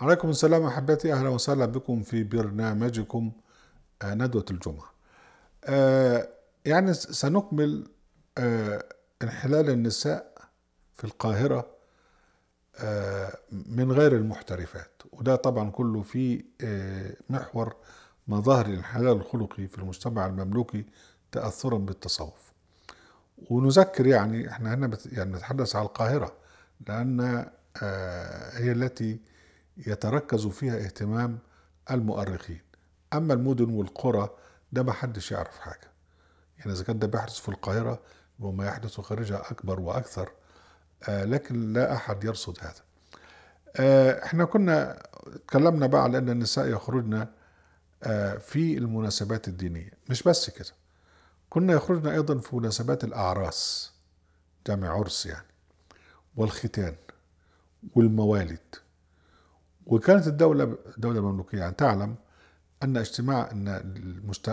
عليكم السلام احبتي اهلا وسهلا بكم في برنامجكم آه، ندوه الجمعه. آه، يعني سنكمل آه، انحلال النساء في القاهره من غير المحترفات وده طبعا كله في محور مظاهر الانحلال الخلقي في المجتمع المملوكي تاثرا بالتصوف. ونذكر يعني احنا هنا يعني نتحدث عن القاهره لان هي التي يتركز فيها اهتمام المؤرخين أما المدن والقرى ده ما حدش يعرف حاجة يعني إذا كان ده بيحدث في القاهرة وما يحدث خارجها أكبر وأكثر آه لكن لا أحد يرصد هذا آه احنا كنا تكلمنا بقى على أن النساء يخرجن آه في المناسبات الدينية مش بس كده كنا يخرجن أيضا في مناسبات الأعراس جمع عرس يعني والختان والموالد وكانت الدولة دولة مملوكية يعني تعلم أن اجتماع أن المشت...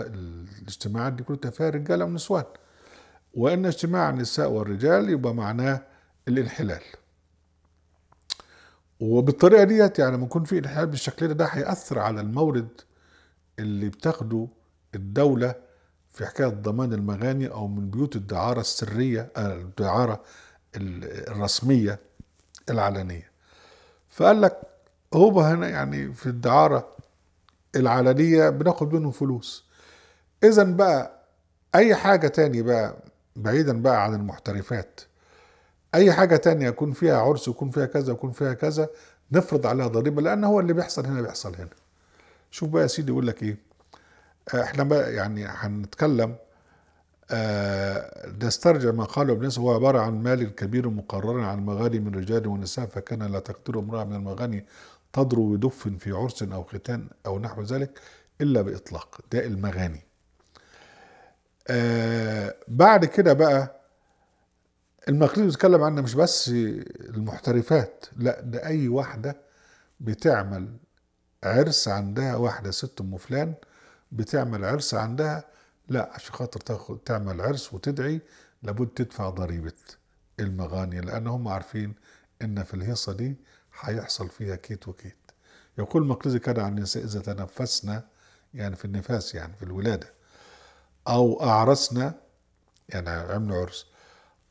الاجتماعات دي كلها فيها رجالة ونسوان وأن اجتماع النساء والرجال يبقى معناه الانحلال وبالطريقة ديت يعني لما يكون في انحلال بالشكل ده ده هيأثر على المورد اللي بتاخده الدولة في حكاية ضمان المغاني أو من بيوت الدعارة السرية آه، الدعارة الرسمية العلنية فقال لك هو هنا يعني في الدعارة العلنية بناخد منه فلوس إذا بقى أي حاجة تاني بقى بعيدا بقى عن المحترفات أي حاجة تانية يكون فيها عرس يكون فيها كذا يكون فيها كذا نفرض عليها ضريبة لأن هو اللي بيحصل هنا بيحصل هنا شوف بقى يا سيدي يقول لك إيه احنا بقى يعني هنتكلم آه، نسترجع ما قاله ابن هو عبارة عن مال كبير مقرر عن مغاني من رجال ونساء فكان لا تقتل امرأة من المغاني تضرب بدف في عرس أو ختان أو نحو ذلك إلا بإطلاق ده المغاني آه بعد كده بقى المقليد بيتكلم عنه مش بس المحترفات لا ده أي واحدة بتعمل عرس عندها واحدة ست أم فلان بتعمل عرس عندها لا عشان خاطر تاخد تعمل عرس وتدعي لابد تدفع ضريبة المغاني لأن هم عارفين إن في الهيصة دي هيحصل فيها كيت وكيت يقول مقرزي كان عن النساء إذا تنفسنا يعني في النفاس يعني في الولادة أو أعرسنا يعني عملوا عرس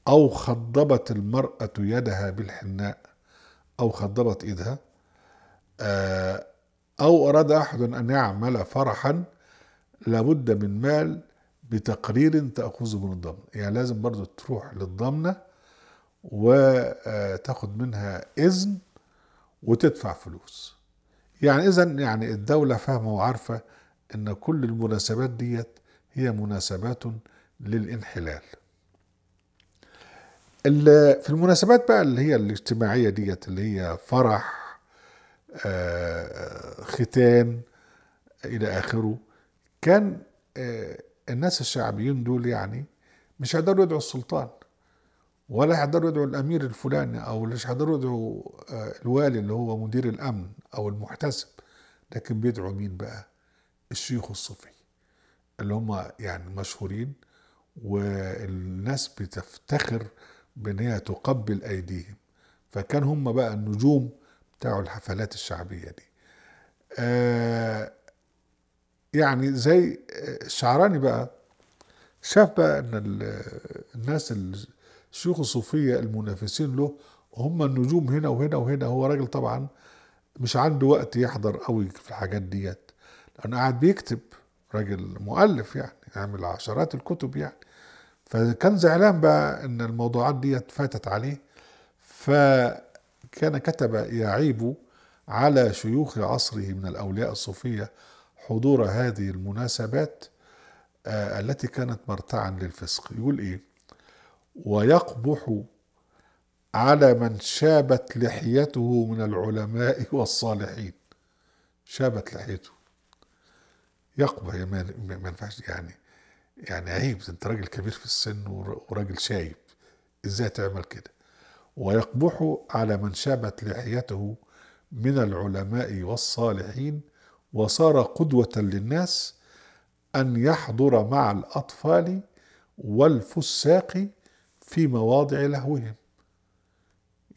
أو خضبت المرأة يدها بالحناء أو خضبت إيدها آه، أو أراد أحد أن يعمل فرحا لابد من مال بتقرير تأخذه من الضمن يعني لازم برضو تروح للضمنة وتاخد منها إذن وتدفع فلوس يعني اذا يعني الدوله فاهمه وعارفه ان كل المناسبات ديت هي مناسبات للانحلال في المناسبات بقى اللي هي الاجتماعيه ديت اللي هي فرح آه، ختان الى اخره كان آه، الناس الشعبيين دول يعني مش هيقدروا يدعوا السلطان ولا هيقدروا يدعوا الامير الفلاني او مش هيقدروا يدعوا آه، الوالي اللي هو مدير الامن او المحتسب لكن بيدعوا مين بقى الشيخ الصوفي اللي هم يعني مشهورين والناس بتفتخر بان هي تقبل ايديهم فكان هم بقى النجوم بتاع الحفلات الشعبيه دي آه يعني زي آه، الشعراني بقى شاف بقى ان آه، الناس اللي شيوخ الصوفية المنافسين له هم النجوم هنا وهنا وهنا هو راجل طبعا مش عنده وقت يحضر قوي في الحاجات ديت لأنه قاعد بيكتب راجل مؤلف يعني يعمل عشرات الكتب يعني فكان زعلان بقى ان الموضوعات ديت فاتت عليه فكان كتب يعيب على شيوخ عصره من الاولياء الصوفيه حضور هذه المناسبات آه، التي كانت مرتعا للفسق يقول ايه ويقبح على من شابت لحيته من العلماء والصالحين شابت لحيته يقبح ما ينفعش يعني يعني عيب انت راجل كبير في السن وراجل شايب ازاي تعمل كده ويقبح على من شابت لحيته من العلماء والصالحين وصار قدوة للناس أن يحضر مع الأطفال والفساق في مواضع لهوهم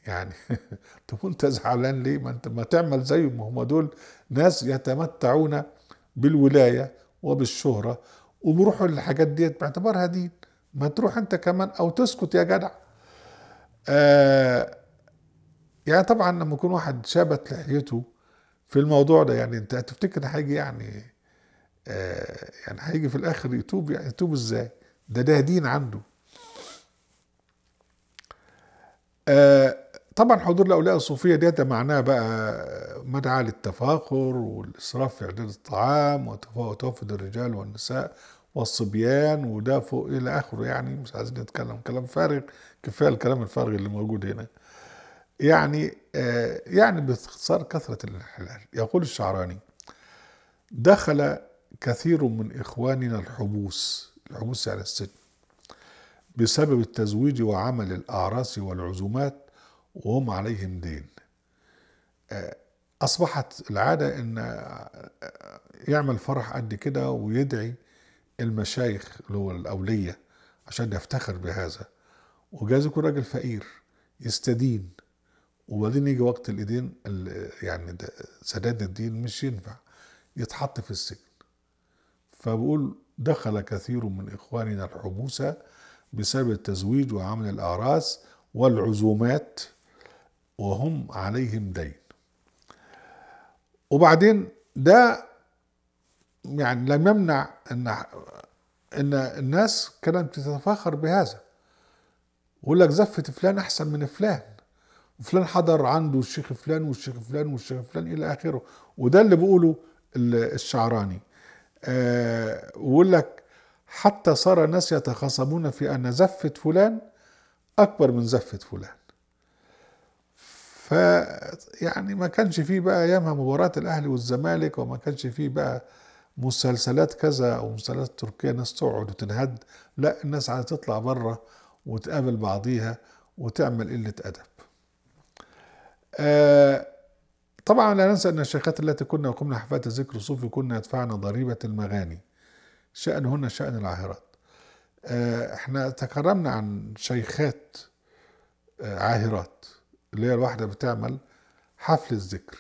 يعني طب انت زعلان ليه ما انت ما تعمل زيهم هم دول ناس يتمتعون بالولايه وبالشهره وبيروحوا للحاجات ديت باعتبارها دين ما تروح انت كمان او تسكت يا جدع آه يعني طبعا لما يكون واحد شابت لحيته في الموضوع ده يعني انت هتفتكر هيجي يعني آه يعني هيجي في الاخر يتوب يعني يتوب ازاي ده ده دين عنده طبعا حضور الاولياء الصوفيه ده معناه بقى مدعاة للتفاخر والاسراف في اعداد الطعام وتوفد الرجال والنساء والصبيان وده فوق الى اخره يعني مش عايزين نتكلم كلام فارغ كفايه الكلام الفارغ اللي موجود هنا يعني آه، يعني باختصار كثره الانحلال يقول الشعراني دخل كثير من اخواننا الحبوس الحبوس يعني السجن بسبب التزويج وعمل الأعراس والعزومات وهم عليهم دين آه، أصبحت العادة أن آه، آه، يعمل فرح قد كده ويدعي المشايخ اللي هو الأولية عشان يفتخر بهذا وجايز يكون راجل فقير يستدين وبعدين يجي وقت الايدين يعني سداد الدين مش ينفع يتحط في السجن فبقول دخل كثير من اخواننا الحبوسة بسبب التزويج وعمل الأعراس والعزومات وهم عليهم دين وبعدين ده يعني لم يمنع ان ان الناس كانت بتتفاخر بهذا يقول لك زفة فلان احسن من فلان وفلان حضر عنده الشيخ فلان والشيخ فلان والشيخ فلان الى اخره وده اللي بيقوله الشعراني آه ويقول لك حتى صار الناس يتخاصمون في أن زفة فلان أكبر من زفة فلان ف يعني ما كانش فيه بقى أيامها مباراة الأهلي والزمالك وما كانش فيه بقى مسلسلات كذا أو مسلسلات تركية ناس تقعد وتنهد لا الناس عايزة تطلع بره وتقابل بعضيها وتعمل قلة أدب آه طبعا لا ننسى أن الشيخات التي كنا وقمنا حفلات ذكر صوفي كنا يدفعن ضريبة المغاني شأنهن شأن العاهرات آه، احنا تكرمنا عن شيخات آه، عاهرات اللي هي الواحدة بتعمل حفل الذكر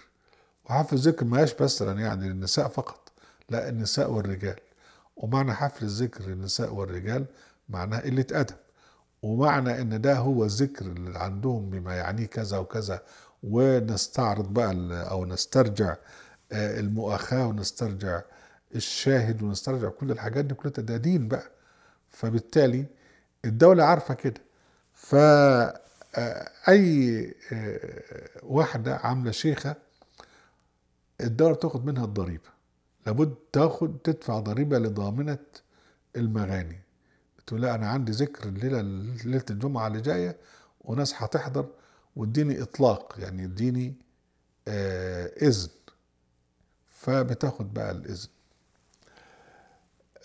وحفل الذكر ما بس يعني للنساء فقط لا النساء والرجال ومعنى حفل الذكر للنساء والرجال معناه قلة أدب ومعنى ان ده هو الذكر اللي عندهم بما يعنيه كذا وكذا ونستعرض بقى او نسترجع آه، المؤاخاة ونسترجع الشاهد ونسترجع كل الحاجات دي كلها تدادين بقى فبالتالي الدولة عارفة كده فأي آه، آه، واحدة عاملة شيخة الدولة بتاخد منها الضريبة لابد تاخد تدفع ضريبة لضامنة المغاني تقول لا أنا عندي ذكر الليلة ليلة الجمعة اللي جاية وناس هتحضر واديني إطلاق يعني اديني آه، إذن فبتاخد بقى الإذن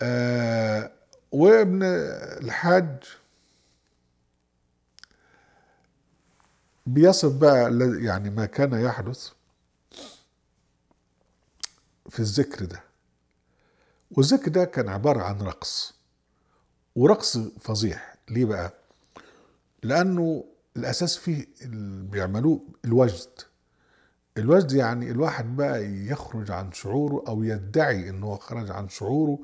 آه، وابن الحاج بيصف بقى يعني ما كان يحدث في الذكر ده والذكر ده كان عبارة عن رقص ورقص فظيع ليه بقى لأنه الأساس فيه اللي بيعملوه الوجد الوجد يعني الواحد بقى يخرج عن شعوره أو يدعي أنه خرج عن شعوره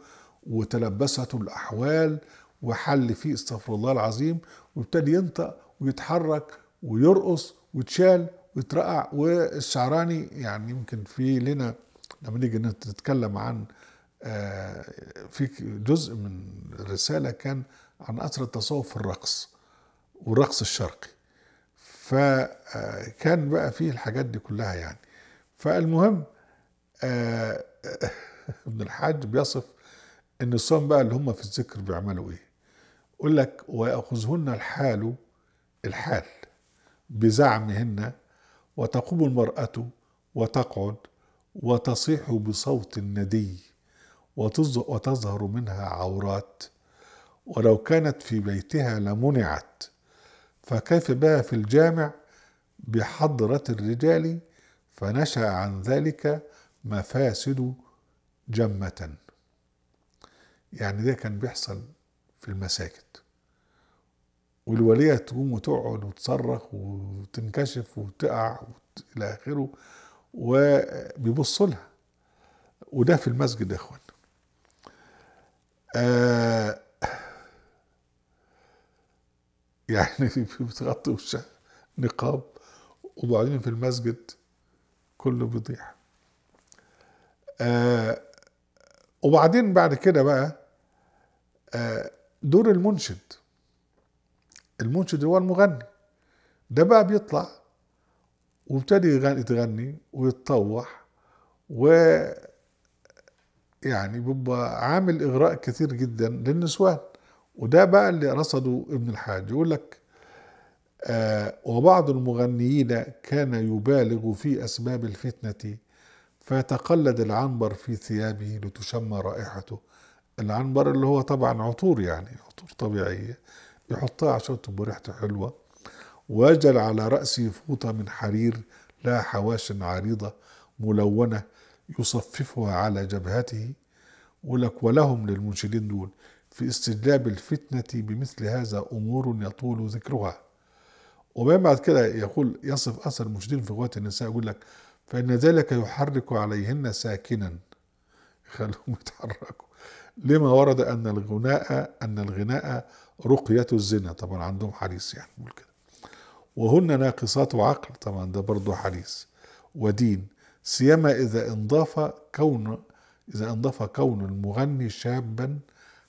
وتلبسته الأحوال وحل فيه استغفر الله العظيم وابتدي ينطق ويتحرك ويرقص ويتشال ويترقع والشعراني يعني يمكن في لنا لما نيجي نتكلم عن آه، في جزء من الرسالة كان عن أثر التصوف في الرقص والرقص الشرقي فكان آه، بقى فيه الحاجات دي كلها يعني فالمهم آه، ابن الحاج بيصف الصوم بقى اللي هم في الذكر بيعملوا ايه يقول لك ويأخذهن الحال الحال بزعمهن وتقوم المرأة وتقعد وتصيح بصوت ندي وتظهر منها عورات ولو كانت في بيتها لمنعت فكيف بها في الجامع بحضرة الرجال فنشأ عن ذلك مفاسد جمة يعني ده كان بيحصل في المساجد والولية تقوم وتقعد وتصرخ وتنكشف وتقع إلى آخره وبيبصوا لها وده في المسجد يا إخوان آه يعني بتغطي وشها نقاب وبعدين في المسجد كله بيضيع آه وبعدين بعد كده بقى آه، دور المنشد المنشد هو المغني ده بقى بيطلع وابتدي يتغني ويتطوح و يعني بيبقى عامل اغراء كثير جدا للنسوان وده بقى اللي رصده ابن الحاج يقول لك آه وبعض المغنيين كان يبالغ في اسباب الفتنه فيتقلد العنبر في ثيابه لتشم رائحته العنبر اللي هو طبعا عطور يعني عطور طبيعية يحطها عشان تبقى ريحته حلوة ويجعل على رأسه فوطة من حرير لها حواش عريضة ملونة يصففها على جبهته ولك ولهم للمنشدين دول في استجلاب الفتنة بمثل هذا أمور يطول ذكرها وبين بعد كده يقول يصف أثر المنشدين في قوات النساء يقول لك فإن ذلك يحرك عليهن ساكنا يخلوهم يتحركوا لما ورد أن الغناء أن الغناء رقية الزنا طبعا عندهم حديث يعني بيقول كده وهن ناقصات عقل طبعا ده برضه حديث ودين سيما إذا انضاف كون إذا انضاف كون المغني شابا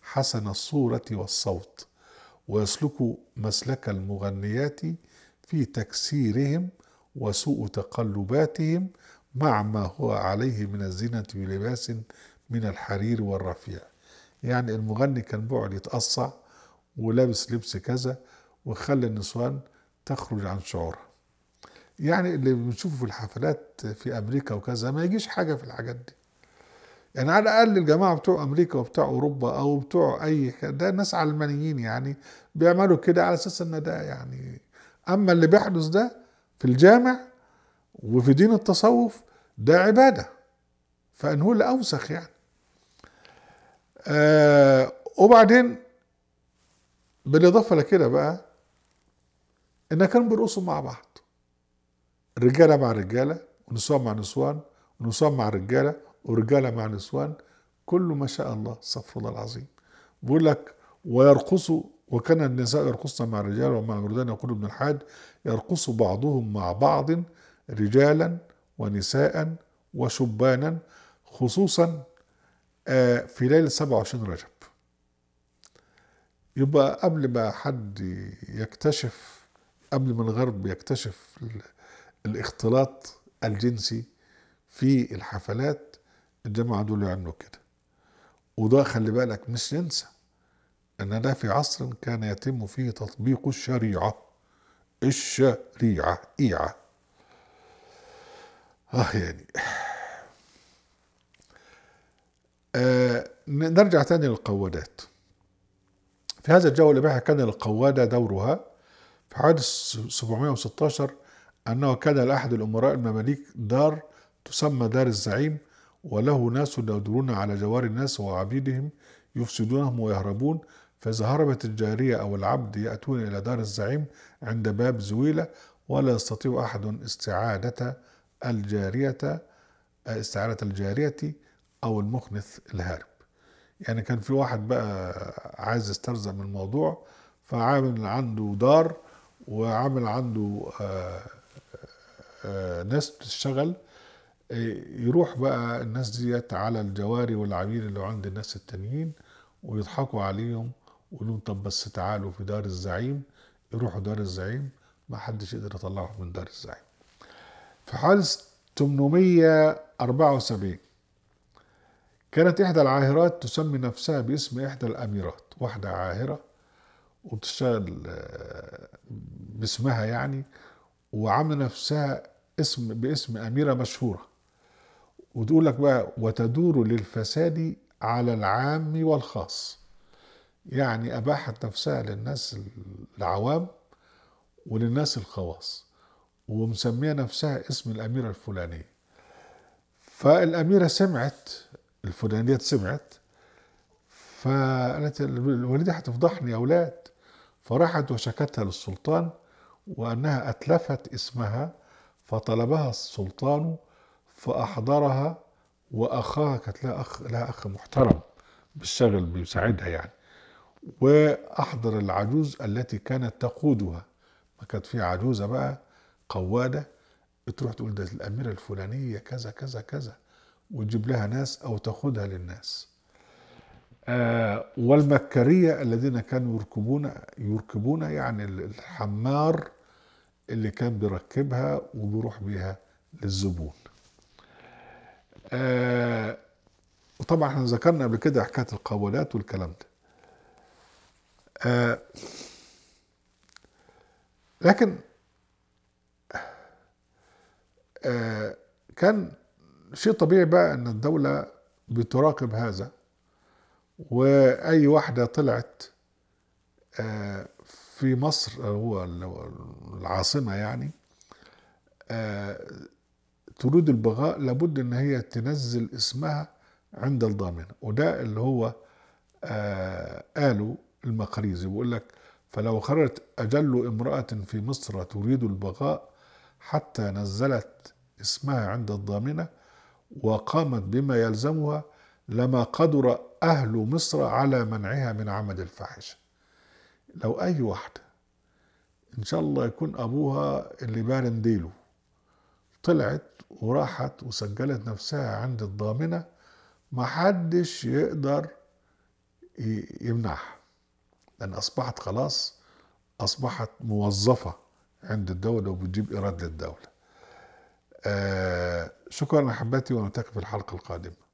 حسن الصورة والصوت ويسلك مسلك المغنيات في تكسيرهم وسوء تقلباتهم مع ما هو عليه من الزينة بلباس من الحرير والرفيع يعني المغني كان بيقعد يتقصع ولابس لبس كذا وخلى النسوان تخرج عن شعورها يعني اللي بنشوفه في الحفلات في امريكا وكذا ما يجيش حاجه في الحاجات دي يعني على الاقل الجماعه بتوع امريكا وبتوع اوروبا او بتوع اي ده ناس علمانيين يعني بيعملوا كده على اساس ان ده يعني اما اللي بيحدث ده في الجامع وفي دين التصوف ده عباده فانه اللي اوسخ يعني آه وبعدين بالاضافه لكده بقى ان كانوا بيرقصوا مع بعض رجاله مع رجاله ونسوان مع نسوان ونسوان مع رجاله ورجاله مع نسوان كله ما شاء الله استغفر الله العظيم بيقول لك ويرقصوا وكان النساء يرقصن مع الرجال ومع الولدان يقول ابن الحاج يرقص بعضهم مع بعض رجالا ونساء وشبانا خصوصا آه، في ليلة 27 رجب يبقى قبل ما حد يكتشف قبل ما الغرب يكتشف الاختلاط الجنسي في الحفلات الجماعة دول يعملوا كده وده خلي بالك مش ننسى ان ده في عصر كان يتم فيه تطبيق الشريعة الشريعة إيعة آه يعني آه، نرجع تاني للقوادات في هذا الجو الإباحي كان القوادة دورها في حادث 716 أنه كان لأحد الأمراء المماليك دار تسمى دار الزعيم وله ناس يدورون على جوار الناس وعبيدهم يفسدونهم ويهربون فإذا هربت الجارية أو العبد يأتون إلى دار الزعيم عند باب زويلة ولا يستطيع أحد استعادة الجارية آه، استعادة الجارية او المخنث الهارب يعني كان في واحد بقى عايز يسترزق من الموضوع فعامل عنده دار وعامل عنده آه، آه، آه، ناس بتشتغل يروح بقى الناس ديت على الجواري والعبير اللي عند الناس التانيين ويضحكوا عليهم ويقولوا طب بس تعالوا في دار الزعيم يروحوا دار الزعيم ما حدش يقدر يطلعهم من دار الزعيم في حال 874 كانت إحدى العاهرات تسمي نفسها باسم إحدى الأميرات واحدة عاهرة وتشتغل آه، باسمها يعني وعامله نفسها اسم باسم أميرة مشهورة وتقول لك بقى وتدور للفساد على العام والخاص يعني أباحت نفسها للناس العوام وللناس الخواص ومسميه نفسها اسم الأميرة الفلانية فالأميرة سمعت الفلانية سمعت فقالت الوالدة هتفضحني يا أولاد فراحت وشكتها للسلطان وأنها أتلفت اسمها فطلبها السلطان فأحضرها وأخاها كانت لها أخ لها أخ محترم بالشغل بيساعدها يعني وأحضر العجوز التي كانت تقودها ما كانت في عجوزة بقى قوادة تروح تقول ده الأميرة الفلانية كذا كذا كذا وتجيب لها ناس أو تاخدها للناس آه والمكرية الذين كانوا يركبون يركبون يعني الحمار اللي كان بيركبها وبيروح بيها للزبون آه، وطبعا احنا ذكرنا قبل كده حكاية القابلات والكلام ده آه، لكن آه، كان شيء طبيعي بقى ان الدولة بتراقب هذا واي واحدة طلعت آه، في مصر هو العاصمة يعني آه، تريد البغاء لابد ان هي تنزل اسمها عند الضامنة وده اللي هو آه، قاله المقريزي بيقول لك فلو خرجت أجل امرأة في مصر تريد البغاء حتى نزلت اسمها عند الضامنة وقامت بما يلزمها لما قدر أهل مصر على منعها من عمل الفاحشة لو أي واحدة إن شاء الله يكون أبوها اللي بارن ديله طلعت وراحت وسجلت نفسها عند الضامنة محدش يقدر يمنعها لأن أصبحت خلاص أصبحت موظفة عند الدولة وبتجيب إيراد للدولة آه، شكرا احبتي ونلتقي في الحلقه القادمه